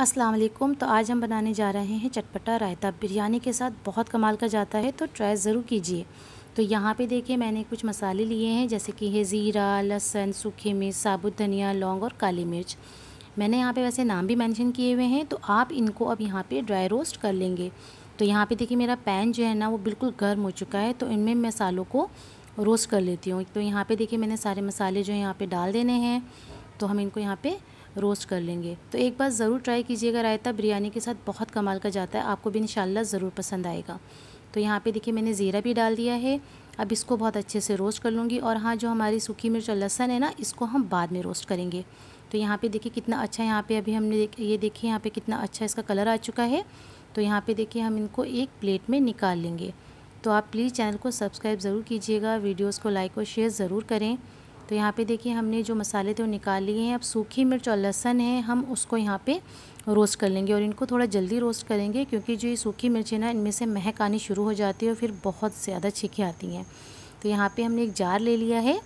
अस्सलाम वालेकुम तो आज हम बनाने जा रहे हैं चटपटा रायता बिरयानी के साथ बहुत कमाल का जाता है तो ट्राई ज़रूर कीजिए तो यहाँ पे देखिए मैंने कुछ मसाले लिए हैं जैसे कि है ज़ीरा लहसन सूखे मिर्च साबुत धनिया लौंग और काली मिर्च मैंने यहाँ पे वैसे नाम भी मेंशन किए हुए हैं तो आप इनको अब यहाँ पे ड्राई रोस्ट कर लेंगे तो यहाँ पे देखिए मेरा पैन जो है ना वो बिल्कुल गर्म हो चुका है तो इनमें मसालों को रोस्ट कर लेती हूँ तो यहाँ पर देखिए मैंने सारे मसाले जो है यहाँ पर डाल देने हैं तो हम इनको यहाँ पर रोस्ट कर लेंगे तो एक बार ज़रूर ट्राई कीजिएगा रायता बिरयानी के साथ बहुत कमाल का जाता है आपको भी इन ज़रूर पसंद आएगा तो यहाँ पे देखिए मैंने ज़ीरा भी डाल दिया है अब इसको बहुत अच्छे से रोस्ट कर लूँगी और हाँ जो हमारी सूखी मिर्च और लहसन है ना इसको हम बाद में रोस्ट करेंगे तो यहाँ पे देखिए कितना अच्छा यहाँ पे अभी हमने देख ये देखिए यहाँ पे कितना अच्छा इसका कलर आ चुका है तो यहाँ पे देखिए हम इनको एक प्लेट में निकाल लेंगे तो आप प्लीज़ चैनल को सब्सक्राइब ज़रूर कीजिएगा वीडियोज़ को लाइक और शेयर ज़रूर करें तो यहाँ पे देखिए हमने जो मसाले थे वो निकाल लिए हैं अब सूखी मिर्च और लहसन है हम उसको यहाँ पे रोस्ट कर लेंगे और इनको थोड़ा जल्दी रोस्ट करेंगे क्योंकि जो ये सूखी मिर्च है ना इनमें से महक आनी शुरू हो जाती है और फिर बहुत ज़्यादा छिकी आती हैं तो यहाँ पर हमने एक जार ले लिया है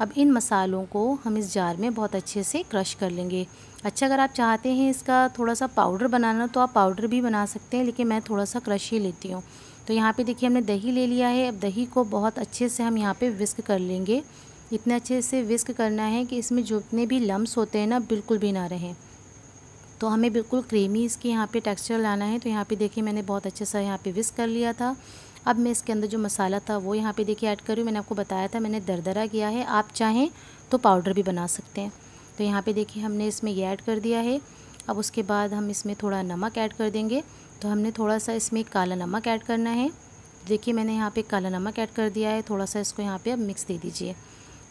अब इन मसालों को हम इस जार में बहुत अच्छे से क्रश कर लेंगे अच्छा अगर आप चाहते हैं इसका थोड़ा सा पाउडर बनाना तो आप पाउडर भी बना सकते हैं लेकिन मैं थोड़ा सा क्रश ही लेती हूँ तो यहाँ पे देखिए हमने दही ले लिया है अब दही को बहुत अच्छे से हम यहाँ पे विस्क कर लेंगे इतने अच्छे से विस्क करना है कि इसमें जितने भी लम्स होते हैं ना बिल्कुल भी ना रहें तो हमें बिल्कुल क्रीमी इसके यहाँ पे टेक्सचर लाना है तो यहाँ पे देखिए मैंने बहुत अच्छे से यहाँ पे विस्क कर लिया था अब मैं इसके अंदर जो मसाला था वो यहाँ पे देखिए ऐड करूँ मैंने आपको बताया था मैंने दरदरा किया है आप चाहें तो पाउडर भी बना सकते हैं तो यहाँ पे देखिए हमने इसमें ये ऐड कर दिया है अब उसके बाद हम इसमें थोड़ा नमक ऐड कर देंगे तो हमने थोड़ा सा इसमें काला नमक ऐड करना है देखिए मैंने यहाँ पर काला नमक ऐड कर दिया है थोड़ा सा इसको यहाँ पर अब मिक्स दे दीजिए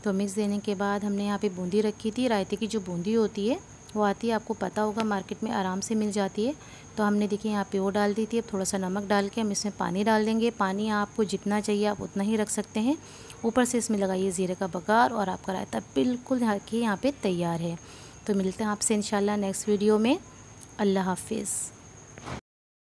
तो मिक्स देने के बाद हमने यहाँ पे बूंदी रखी थी रायते की जो बूंदी होती है वो आती है आपको पता होगा मार्केट में आराम से मिल जाती है तो हमने देखिए यहाँ पे वो डाल दी थी अब थोड़ा सा नमक डाल के हम इसमें पानी डाल देंगे पानी आपको जितना चाहिए आप उतना ही रख सकते हैं ऊपर से इसमें लगाइए ज़ीरे का बघार और आपका रायता बिल्कुल यहाँ पर तैयार है तो मिलते हैं आपसे इन नेक्स्ट वीडियो में अल्लाह हाफिज़